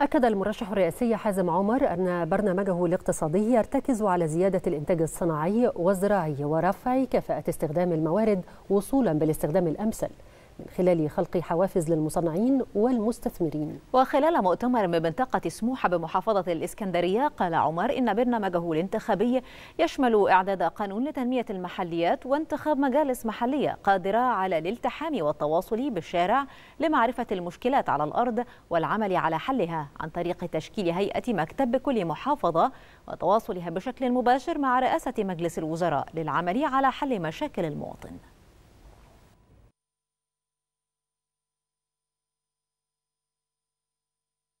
أكد المرشح الرئاسي حازم عمر أن برنامجه الاقتصادي يرتكز على زيادة الإنتاج الصناعي والزراعي ورفع كفاءة استخدام الموارد وصولا بالاستخدام الأمثل من خلال خلق حوافز للمصنعين والمستثمرين وخلال مؤتمر بمنطقة سموحة بمحافظة الإسكندرية قال عمر إن برنامجه الانتخابي يشمل إعداد قانون لتنمية المحليات وانتخاب مجالس محلية قادرة على الالتحام والتواصل بالشارع لمعرفة المشكلات على الأرض والعمل على حلها عن طريق تشكيل هيئة مكتب بكل محافظة وتواصلها بشكل مباشر مع رئاسة مجلس الوزراء للعمل على حل مشاكل المواطن